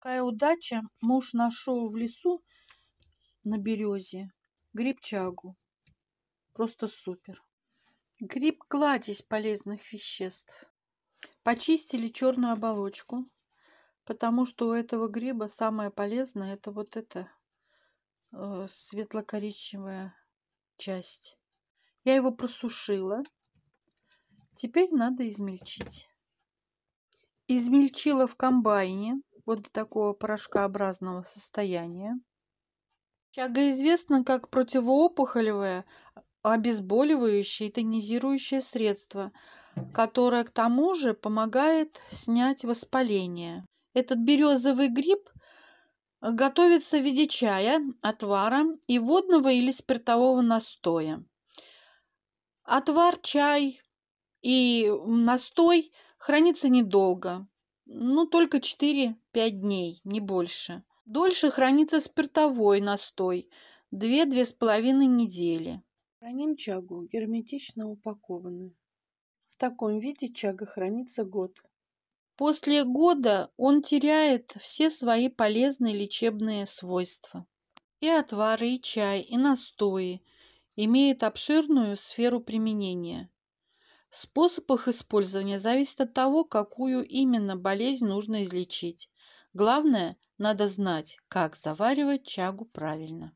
Какая удача! Муж нашел в лесу на березе грибчагу. Просто супер. Гриб – кладезь полезных веществ. Почистили черную оболочку, потому что у этого гриба самое полезное – это вот эта э, светло-коричневая часть. Я его просушила. Теперь надо измельчить. Измельчила в комбайне вот до такого порошкообразного состояния. Чага известна как противоопухолевое, а, обезболивающее и тонизирующее средство, которое к тому же помогает снять воспаление. Этот березовый гриб э, готовится в виде чая, отвара и водного или спиртового настоя. Отвар, чай и настой хранится недолго, ну, только 4-5 дней, не больше. Дольше хранится спиртовой настой – 2-2,5 недели. Храним чагу герметично упакованную. В таком виде чага хранится год. После года он теряет все свои полезные лечебные свойства. И отвары, и чай, и настои. имеют обширную сферу применения. Способ их использования зависит от того, какую именно болезнь нужно излечить. Главное, надо знать, как заваривать чагу правильно.